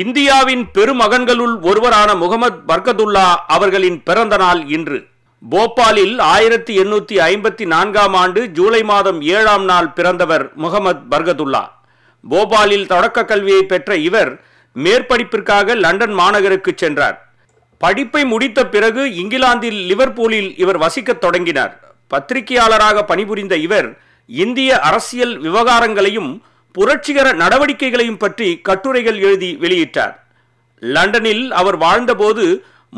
இந்தியாவின் பெருமகன்களுள் ஒருவரான முகமது பர்கதுல்லா அவர்களின் பிறந்த நாள் இன்று போபாலில் ஆயிரத்தி எண்ணூற்றி ஐம்பத்தி நான்காம் ஆண்டு ஜூலை மாதம் ஏழாம் நாள் பிறந்தவர் முகமது பர்கதுல்லா போபாலில் தொடக்க கல்வியை பெற்ற இவர் மேற்படிப்பிற்காக லண்டன் மாநகருக்கு சென்றார் படிப்பை முடித்த பிறகு இங்கிலாந்தில் லிவர்பூலில் இவர் வசிக்கத் தொடங்கினார் பத்திரிகையாளராக பணிபுரிந்த இவர் இந்திய அரசியல் விவகாரங்களையும் புரட்சிகர நடவடிக்கைகளையும் பற்றி கட்டுரைகள் எழுதி வெளியிட்டார் லண்டனில் அவர் வாழ்ந்தபோது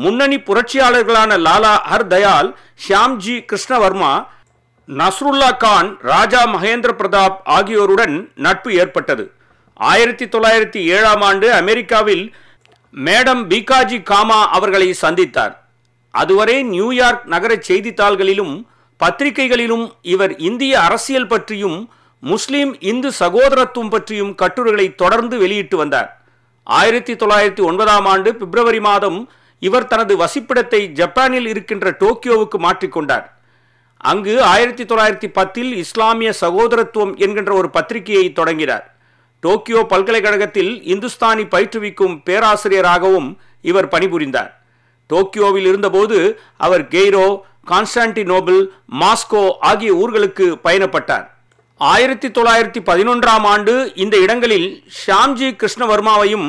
முன்னணி புரட்சியாளர்களான லாலா ஹர் தயால் ஷியாம்ஜி கிருஷ்ணவர்மா நஸ்ருல்லா கான் ராஜா மகேந்திர பிரதாப் ஆகியோருடன் நட்பு ஏற்பட்டது ஆயிரத்தி தொள்ளாயிரத்தி ஏழாம் ஆண்டு அமெரிக்காவில் மேடம் பீகாஜி காமா அவர்களை சந்தித்தார் அதுவரை நியூயார்க் நகர செய்தித்தாள்களிலும் பத்திரிகைகளிலும் இவர் இந்திய அரசியல் பற்றியும் முஸ்லிம் இந்து சகோதரத்துவம் பற்றியும் கட்டுரைகளை தொடர்ந்து வெளியிட்டு வந்தார் ஆயிரத்தி தொள்ளாயிரத்தி ஒன்பதாம் ஆண்டு பிப்ரவரி மாதம் இவர் தனது வசிப்பிடத்தை ஜப்பானில் இருக்கின்ற டோக்கியோவுக்கு மாற்றிக்கொண்டார் அங்கு ஆயிரத்தி தொள்ளாயிரத்தி பத்தில் இஸ்லாமிய சகோதரத்துவம் என்கின்ற ஒரு பத்திரிகையை தொடங்கினார் டோக்கியோ பல்கலைக்கழகத்தில் இந்துஸ்தானி பயிற்றுவிக்கும் பேராசிரியராகவும் இவர் பணிபுரிந்தார் டோக்கியோவில் இருந்தபோது அவர் கெய்ரோ கான்ஸ்டான்டினோபிள் மாஸ்கோ ஆகிய ஊர்களுக்கு பயணப்பட்டார் ஆயிரத்தி தொள்ளாயிரத்தி பதினொன்றாம் ஆண்டு இந்த இடங்களில் ஷாம்ஜி கிருஷ்ணவர்மாவையும்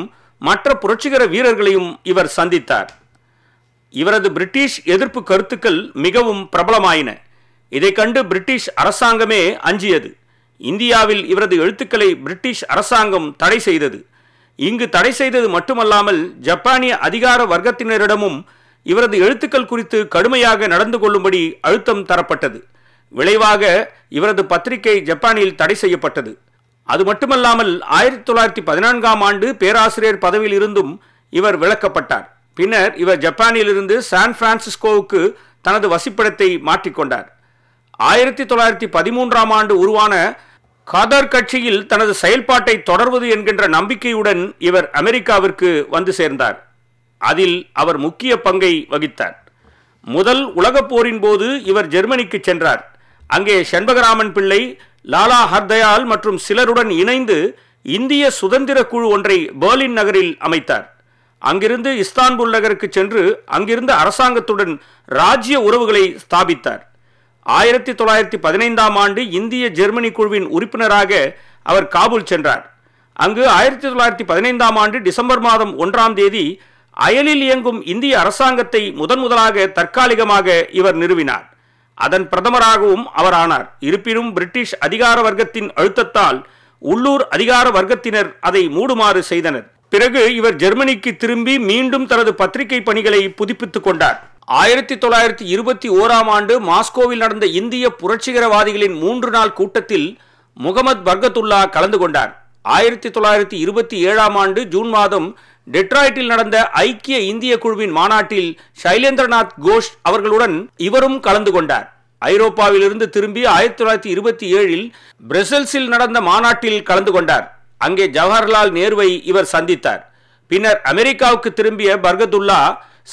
மற்ற புரட்சிகர வீரர்களையும் இவர் சந்தித்தார் இவரது பிரிட்டிஷ் எதிர்ப்பு கருத்துக்கள் மிகவும் பிரபலமாயின இதை கண்டு பிரிட்டிஷ் அரசாங்கமே அஞ்சியது இந்தியாவில் இவரது எழுத்துக்களை பிரிட்டிஷ் அரசாங்கம் தடை செய்தது இங்கு தடை செய்தது மட்டுமல்லாமல் ஜப்பானிய அதிகார வர்க்கத்தினரிடமும் இவரது எழுத்துக்கள் குறித்து கடுமையாக நடந்து கொள்ளும்படி அழுத்தம் தரப்பட்டது விளைவாக இவரது பத்திரிகை ஜப்பானில் தடை செய்யப்பட்டது அது மட்டுமல்லாமல் ஆயிரத்தி தொள்ளாயிரத்தி பதினான்காம் ஆண்டு பேராசிரியர் பதவியில் இருந்தும் இவர் விளக்கப்பட்டார் பின்னர் இவர் ஜப்பானிலிருந்து சான் பிரான்சிஸ்கோவுக்கு தனது வசிப்பிடத்தை மாற்றிக்கொண்டார் ஆயிரத்தி தொள்ளாயிரத்தி பதிமூன்றாம் ஆண்டு உருவான காதர் கட்சியில் தனது செயல்பாட்டை தொடர்வது என்கின்ற நம்பிக்கையுடன் இவர் அமெரிக்காவிற்கு வந்து சேர்ந்தார் அதில் அவர் முக்கிய பங்கை வகித்தார் முதல் உலகப் போரின் போது இவர் ஜெர்மனிக்கு சென்றார் அங்கே செண்பகராமன் பிள்ளை லாலா ஹர்தயால் மற்றும் சிலருடன் இணைந்து இந்திய சுதந்திர குழு ஒன்றை பெர்லின் நகரில் அமைத்தார் அங்கிருந்து இஸ்தான்புல் நகருக்கு சென்று அங்கிருந்த அரசாங்கத்துடன் ராஜ்ய உறவுகளை ஸ்தாபித்தார் ஆயிரத்தி தொள்ளாயிரத்தி பதினைந்தாம் ஆண்டு இந்திய ஜெர்மனி குழுவின் உறுப்பினராக அவர் காபூல் சென்றார் அங்கு ஆயிரத்தி தொள்ளாயிரத்தி பதினைந்தாம் ஆண்டு டிசம்பர் மாதம் ஒன்றாம் தேதி அயலில் இயங்கும் இந்திய அரசாங்கத்தை முதன் முதலாக தற்காலிகமாக இவர் நிறுவினார் அதன் பிரதமராகவும் அவர் ஆனார் இருப்பினும் பிரிட்டிஷ் அதிகார வர்க்கத்தின் அழுத்தத்தால் உள்ளூர் அதிகார வர்க்கத்தினர் அதை மூடுமாறு செய்தனர் பிறகு இவர் ஜெர்மனிக்கு திரும்பி மீண்டும் தனது பத்திரிகை பணிகளை புதுப்பித்துக் கொண்டார் ஆயிரத்தி தொள்ளாயிரத்தி இருபத்தி ஓராம் ஆண்டு மாஸ்கோவில் நடந்த இந்திய புரட்சிகரவாதிகளின் மூன்று நாள் கூட்டத்தில் முகமது பர்கத்துல்லா கலந்து கொண்டார் ஆயிரத்தி தொள்ளாயிரத்தி இருபத்தி ஏழாம் ஆண்டு ஜூன் மாதம் டெட்ராய்டில் நடந்த ஐக்கிய இந்திய குழுவின் மாநாட்டில் சைலேந்திரநாத் கோஷ் அவர்களுடன் இவரும் கலந்து கொண்டார் ஐரோப்பாவிலிருந்து திரும்பி ஆயிரத்தி தொள்ளாயிரத்தி இருபத்தி ஏழில் பிரசல்ஸில் நடந்த மாநாட்டில் கலந்து கொண்டார் அங்கே ஜவஹர்லால் நேருவை இவர் சந்தித்தார் பின்னர் அமெரிக்காவுக்கு திரும்பிய பர்கதுல்லா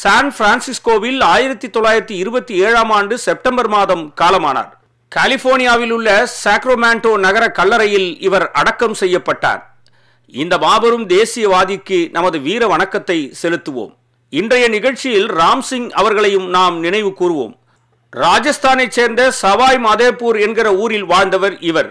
சான் பிரான்சிஸ்கோவில் ஆயிரத்தி தொள்ளாயிரத்தி இருபத்தி ஏழாம் ஆண்டு செப்டம்பர் மாதம் காலமானார் கலிபோர்னியாவில் உள்ள சாக்ரோமேண்டோ நகர கல்லறையில் இவர் அடக்கம் செய்யப்பட்டார் இந்த மாபெரும் தேசியவாதிக்கு நமது வீர வணக்கத்தை செலுத்துவோம் இன்றைய நிகழ்ச்சியில் ராம்சிங் அவர்களையும் நாம் நினைவு கூறுவோம் ராஜஸ்தானைச் சேர்ந்த சவாய் மாதேபூர் என்கிற ஊரில் வாழ்ந்தவர் இவர்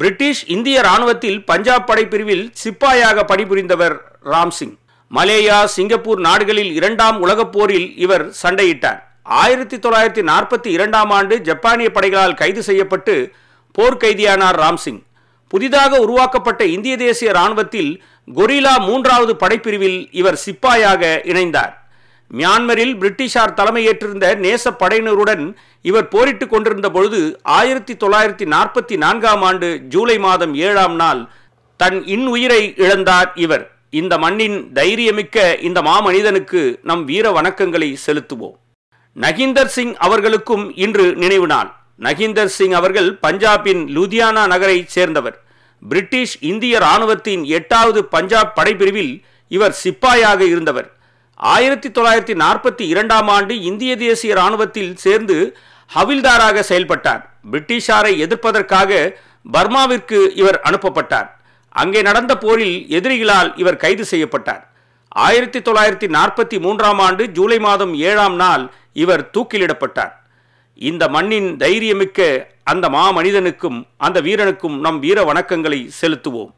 பிரிட்டிஷ் இந்திய ராணுவத்தில் பஞ்சாப் படைப்பிரிவில் சிப்பாயாக பணிபுரிந்தவர் ராம்சிங் மலேயா சிங்கப்பூர் நாடுகளில் இரண்டாம் உலகப் போரில் இவர் சண்டையிட்டார் ஆயிரத்தி தொள்ளாயிரத்தி நாற்பத்தி இரண்டாம் ஆண்டு ஜப்பானிய படைகளால் கைது செய்யப்பட்டு போர்க்கைதியானார் ராம்சிங் புதிதாக உருவாக்கப்பட்ட இந்திய தேசிய இராணுவத்தில் கொரிலா மூன்றாவது படைப்பிரிவில் இவர் சிப்பாயாக இணைந்தார் மியான்மரில் பிரிட்டிஷார் தலைமையேற்றிருந்த நேச படையினருடன் இவர் போரிட்டுக் கொண்டிருந்த பொழுது ஆயிரத்தி தொள்ளாயிரத்தி நாற்பத்தி நான்காம் ஆண்டு ஜூலை மாதம் ஏழாம் நாள் தன் இன்னுயிரை இழந்தார் இவர் இந்த மண்ணின் தைரியமிக்க இந்த மாமனிதனுக்கு நம் வீர வணக்கங்களை செலுத்துவோம் நகிந்தர் சிங் அவர்களுக்கும் இன்று நினைவு நாள் நகிந்தர் சிங் அவர்கள் பஞ்சாபின் லுதியானா நகரைச் சேர்ந்தவர் பிரிட்டிஷ் இந்திய இராணுவத்தின் எட்டாவது பஞ்சாப் படைப்பிரிவில் இவர் சிப்பாயாக இருந்தவர் ஆயிரத்தி தொள்ளாயிரத்தி நாற்பத்தி இரண்டாம் ஆண்டு இந்திய தேசிய இராணுவத்தில் சேர்ந்து ஹவில்தாராக செயல்பட்டார் பிரிட்டிஷாரை எதிர்ப்பதற்காக பர்மாவிற்கு இவர் அனுப்பப்பட்டார் அங்கே நடந்த போரில் எதிரிகளால் இவர் கைது செய்யப்பட்டார் ஆயிரத்தி தொள்ளாயிரத்தி நாற்பத்தி மூன்றாம் ஆண்டு ஜூலை மாதம் ஏழாம் நாள் இவர் தூக்கிலிடப்பட்டார் இந்த மண்ணின் தைரியமிக்க அந்த மாமனிதனுக்கும் அந்த வீரனுக்கும் நம் வீர வணக்கங்களை செலுத்துவோம்